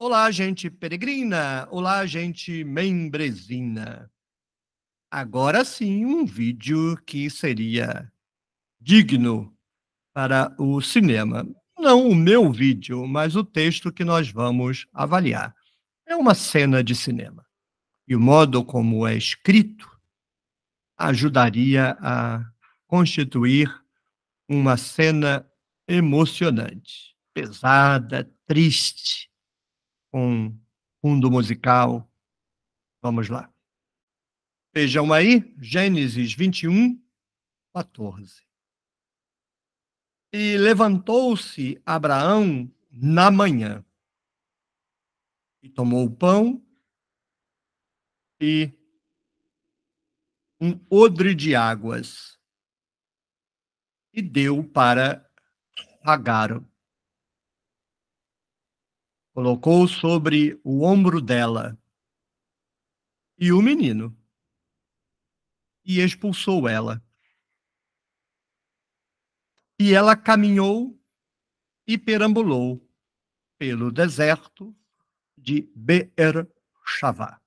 Olá, gente peregrina! Olá, gente membresina! Agora sim, um vídeo que seria digno para o cinema. Não o meu vídeo, mas o texto que nós vamos avaliar. É uma cena de cinema. E o modo como é escrito ajudaria a constituir uma cena emocionante, pesada, triste um fundo musical. Vamos lá. Vejam aí, Gênesis 21, 14. E levantou-se Abraão na manhã, e tomou o pão e um odre de águas, e deu para Agar, colocou sobre o ombro dela e o menino e expulsou ela. E ela caminhou e perambulou pelo deserto de Beer Shavá.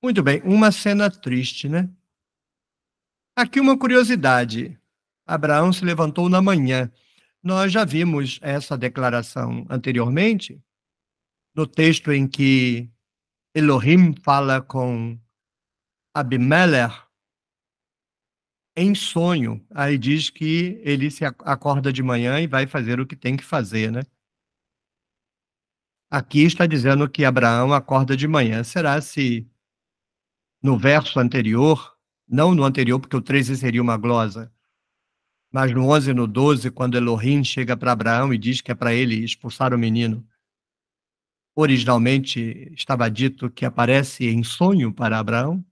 Muito bem, uma cena triste, né? Aqui uma curiosidade. Abraão se levantou na manhã nós já vimos essa declaração anteriormente, no texto em que Elohim fala com Abimelech em sonho. Aí diz que ele se acorda de manhã e vai fazer o que tem que fazer, né? Aqui está dizendo que Abraão acorda de manhã. Será se no verso anterior, não no anterior, porque o 13 seria uma glosa, mas no 11 e no 12, quando Elohim chega para Abraão e diz que é para ele expulsar o menino, originalmente estava dito que aparece em sonho para Abraão?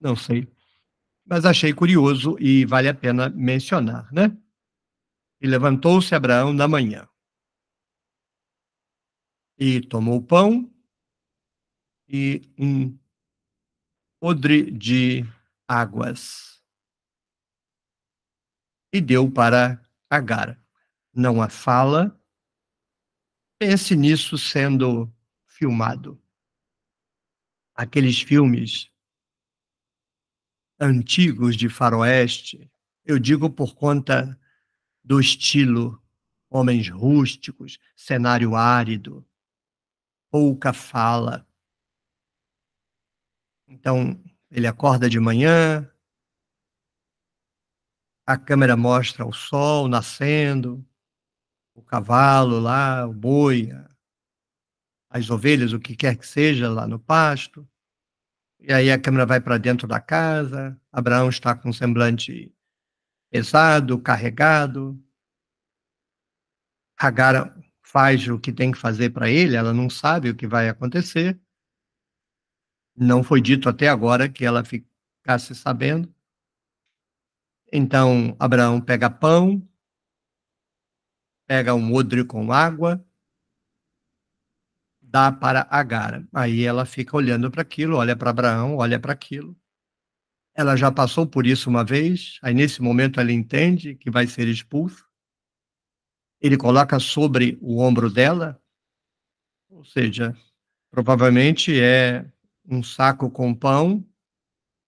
Não sei. Mas achei curioso e vale a pena mencionar, né? E levantou-se Abraão na manhã. E tomou pão e um odre de águas e deu para Agar. Não a fala. Pense nisso sendo filmado. Aqueles filmes antigos de faroeste, eu digo por conta do estilo homens rústicos, cenário árido, pouca fala. Então, ele acorda de manhã, a câmera mostra o sol nascendo, o cavalo lá, o boi, as ovelhas, o que quer que seja lá no pasto. E aí a câmera vai para dentro da casa. Abraão está com um semblante pesado, carregado. Hagar faz o que tem que fazer para ele, ela não sabe o que vai acontecer. Não foi dito até agora que ela ficasse sabendo. Então Abraão pega pão, pega um odre com água, dá para Agar. Aí ela fica olhando para aquilo, olha para Abraão, olha para aquilo. Ela já passou por isso uma vez, aí nesse momento ela entende que vai ser expulso. Ele coloca sobre o ombro dela, ou seja, provavelmente é um saco com pão,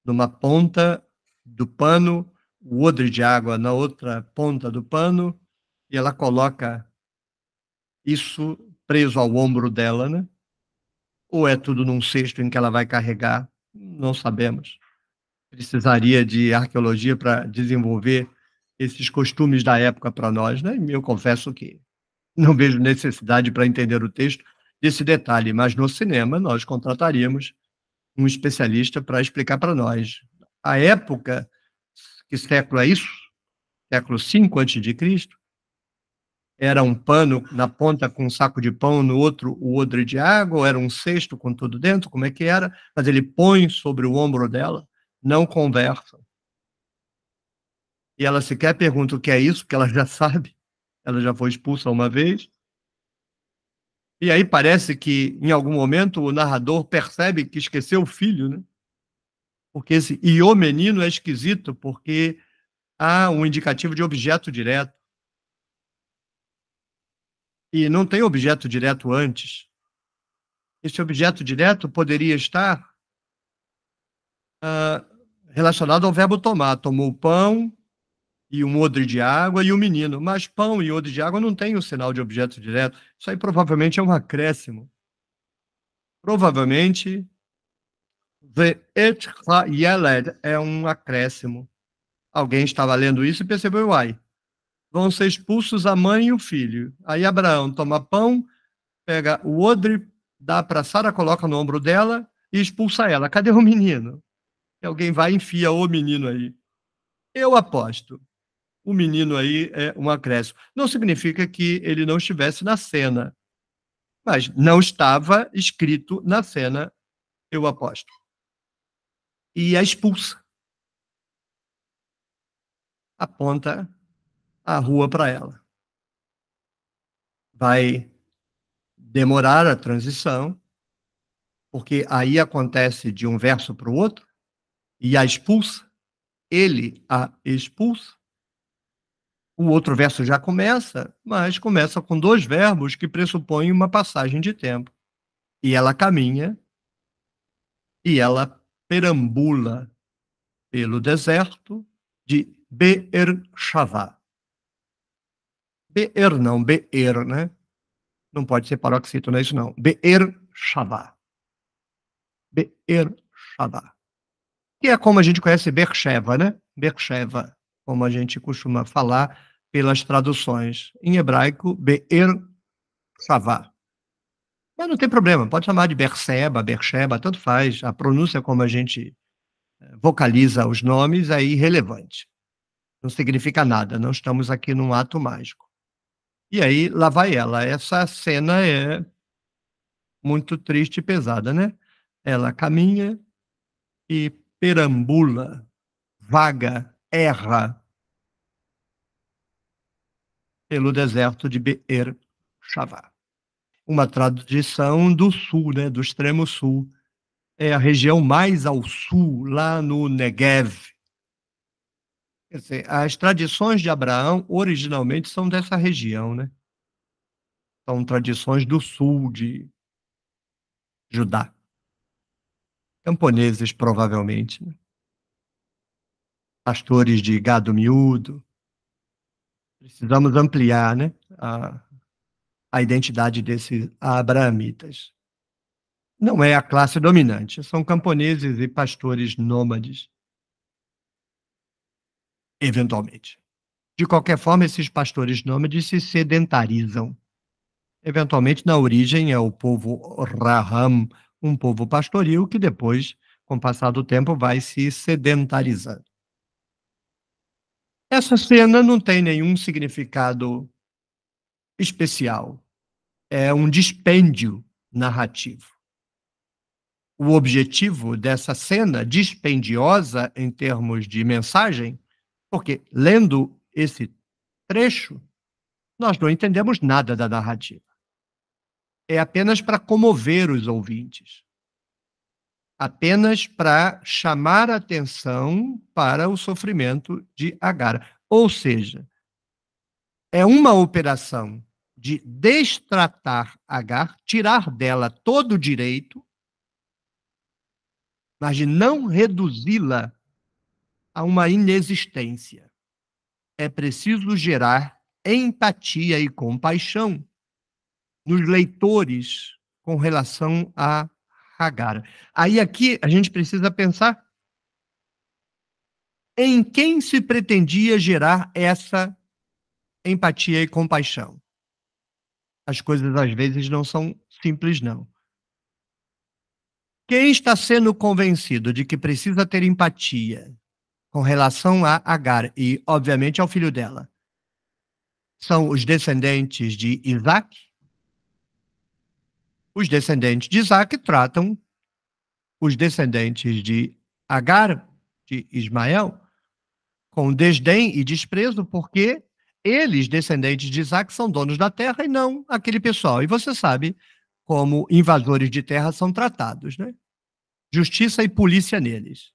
numa ponta do pano o odre de água na outra ponta do pano e ela coloca isso preso ao ombro dela, né? Ou é tudo num cesto em que ela vai carregar? Não sabemos. Precisaria de arqueologia para desenvolver esses costumes da época para nós, né? eu confesso que não vejo necessidade para entender o texto desse detalhe, mas no cinema nós contrataríamos um especialista para explicar para nós. A época que século é isso? Século V antes de Cristo? Era um pano na ponta com um saco de pão, no outro o odre de água, ou era um cesto com tudo dentro, como é que era? Mas ele põe sobre o ombro dela, não conversam. E ela sequer pergunta o que é isso, que ela já sabe. Ela já foi expulsa uma vez. E aí parece que, em algum momento, o narrador percebe que esqueceu o filho, né? porque esse menino é esquisito, porque há um indicativo de objeto direto. E não tem objeto direto antes. Esse objeto direto poderia estar ah, relacionado ao verbo tomar. Tomou pão e um odre de água e um menino. Mas pão e odre de água não tem o sinal de objeto direto. Isso aí provavelmente é um acréscimo. Provavelmente Yeled é um acréscimo. Alguém estava lendo isso e percebeu, uai, vão ser expulsos a mãe e o filho. Aí Abraão toma pão, pega o odre, dá para Sara, coloca no ombro dela e expulsa ela. Cadê o menino? E alguém vai e enfia o menino aí. Eu aposto. O menino aí é um acréscimo. Não significa que ele não estivesse na cena, mas não estava escrito na cena, eu aposto e a expulsa. Aponta a rua para ela. Vai demorar a transição, porque aí acontece de um verso para o outro, e a expulsa, ele a expulsa. O outro verso já começa, mas começa com dois verbos que pressupõem uma passagem de tempo. E ela caminha, e ela perambula pelo deserto de Be'er Shavá. Be'er não, Be'er, né? Não pode ser paroxítono, não isso não. Be'er Shavá. Be'er Shavá. Que é como a gente conhece Bercheva, né? Bercheva, como a gente costuma falar pelas traduções. Em hebraico, Be'er Shavá. Mas não tem problema, pode chamar de Berceba, Bercheba, tanto faz. A pronúncia como a gente eh, vocaliza os nomes é irrelevante. Não significa nada, não estamos aqui num ato mágico. E aí, lá vai ela. Essa cena é muito triste e pesada, né? Ela caminha e perambula, vaga, erra pelo deserto de Be'er Shavá uma tradição do sul, né, do extremo sul. É a região mais ao sul, lá no Negev. Quer dizer, as tradições de Abraão originalmente são dessa região, né? São tradições do sul de Judá. Camponeses, provavelmente. Né? Pastores de gado miúdo. Precisamos ampliar né? a, a identidade desses abraamitas. Não é a classe dominante, são camponeses e pastores nômades. Eventualmente. De qualquer forma, esses pastores nômades se sedentarizam. Eventualmente, na origem, é o povo Raham, um povo pastoril que depois, com o passar do tempo, vai se sedentarizando. Essa cena não tem nenhum significado especial, é um dispêndio narrativo. O objetivo dessa cena dispendiosa em termos de mensagem, porque lendo esse trecho, nós não entendemos nada da narrativa. É apenas para comover os ouvintes apenas para chamar atenção para o sofrimento de Agar. Ou seja, é uma operação de destratar Agar, tirar dela todo o direito, mas de não reduzi-la a uma inexistência. É preciso gerar empatia e compaixão nos leitores com relação a Hagar. Aí aqui a gente precisa pensar em quem se pretendia gerar essa empatia e compaixão. As coisas às vezes não são simples, não. Quem está sendo convencido de que precisa ter empatia com relação a Agar e, obviamente, ao filho dela, são os descendentes de Isaac? Os descendentes de Isaac tratam os descendentes de Agar, de Ismael, com desdém e desprezo, porque eles, descendentes de Isaac, são donos da terra e não aquele pessoal. E você sabe como invasores de terra são tratados, né? Justiça e polícia neles.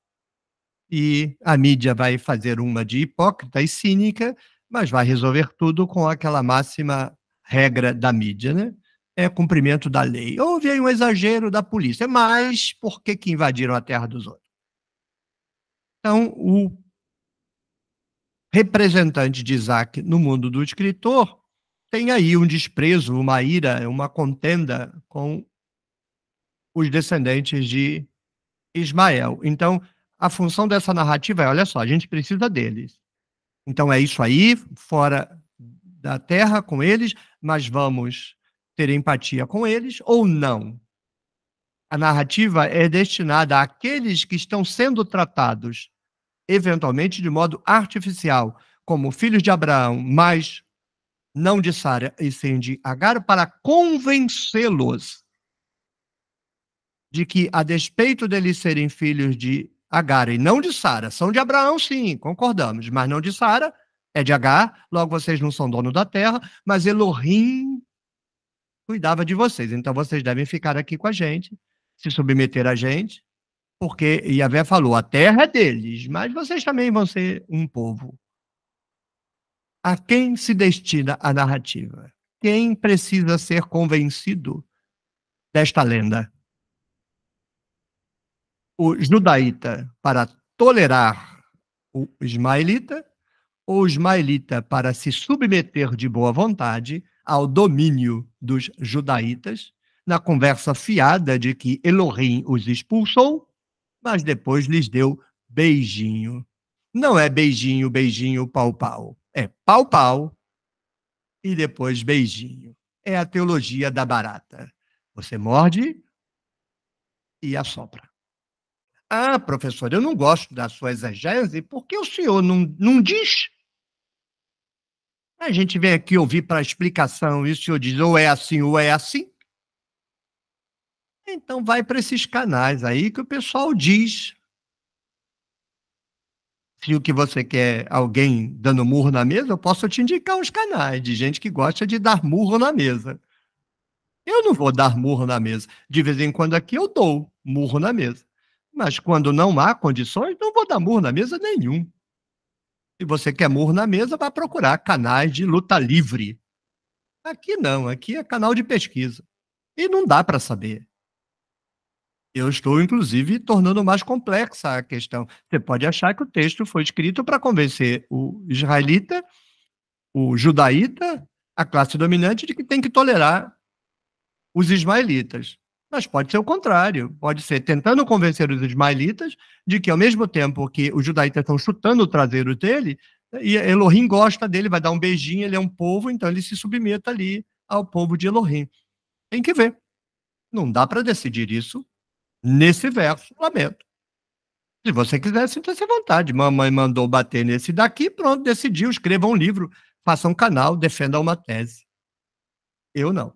E a mídia vai fazer uma de hipócrita e cínica, mas vai resolver tudo com aquela máxima regra da mídia, né? É cumprimento da lei. Houve aí um exagero da polícia, mas por que, que invadiram a terra dos outros? Então, o representante de Isaac no mundo do escritor, tem aí um desprezo, uma ira, uma contenda com os descendentes de Ismael. Então, a função dessa narrativa é: olha só, a gente precisa deles. Então, é isso aí, fora da terra com eles, mas vamos ter empatia com eles ou não. A narrativa é destinada àqueles que estão sendo tratados eventualmente de modo artificial, como filhos de Abraão, mas não de Sara e sim de Agar, para convencê-los de que, a despeito deles serem filhos de Agar e não de Sara, são de Abraão, sim, concordamos, mas não de Sara, é de Agar, logo vocês não são dono da terra, mas Elohim cuidava de vocês, então vocês devem ficar aqui com a gente, se submeter a gente, porque Yahvé falou: a terra é deles, mas vocês também vão ser um povo. A quem se destina a narrativa? Quem precisa ser convencido desta lenda? O judaíta para tolerar o ismaelita ou o ismaelita para se submeter de boa vontade ao domínio dos judaítas na conversa fiada de que Elohim os expulsou mas depois lhes deu beijinho. Não é beijinho, beijinho, pau-pau. É pau-pau e depois beijinho. É a teologia da barata. Você morde e assopra. Ah, professor, eu não gosto da sua exegese, por que o senhor não, não diz? A gente vem aqui ouvir para explicação e o senhor diz ou é assim ou é assim. Então vai para esses canais aí que o pessoal diz. Se o que você quer alguém dando murro na mesa, eu posso te indicar uns canais de gente que gosta de dar murro na mesa. Eu não vou dar murro na mesa. De vez em quando aqui eu dou murro na mesa. Mas quando não há condições, não vou dar murro na mesa nenhum. Se você quer murro na mesa, vá procurar canais de luta livre. Aqui não, aqui é canal de pesquisa. E não dá para saber. Eu estou, inclusive, tornando mais complexa a questão. Você pode achar que o texto foi escrito para convencer o israelita, o judaíta, a classe dominante, de que tem que tolerar os ismaelitas. Mas pode ser o contrário, pode ser tentando convencer os ismaelitas de que, ao mesmo tempo que os judaítas estão chutando o traseiro dele, e Elohim gosta dele, vai dar um beijinho, ele é um povo, então ele se submeta ali ao povo de Elohim. Tem que ver. Não dá para decidir isso nesse verso, lamento. Se você quiser, sinta-se à vontade. Mamãe mandou bater nesse daqui, pronto, decidiu. Escreva um livro, faça um canal, defenda uma tese. Eu não.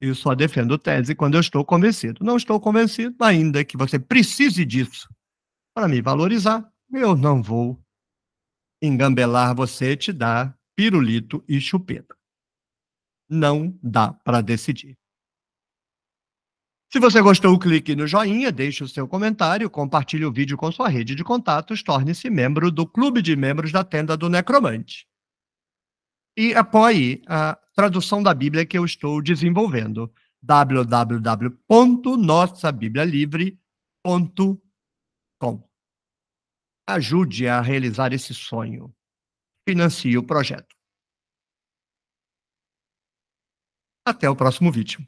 Eu só defendo tese quando eu estou convencido. Não estou convencido ainda que você precise disso para me valorizar. Eu não vou engambelar você, te dar pirulito e chupeta. Não dá para decidir. Se você gostou, clique no joinha, deixe o seu comentário, compartilhe o vídeo com sua rede de contatos, torne-se membro do Clube de Membros da Tenda do Necromante. E apoie a tradução da Bíblia que eu estou desenvolvendo www.nossabiblialivre.com. Ajude a realizar esse sonho. Financie o projeto. Até o próximo vídeo.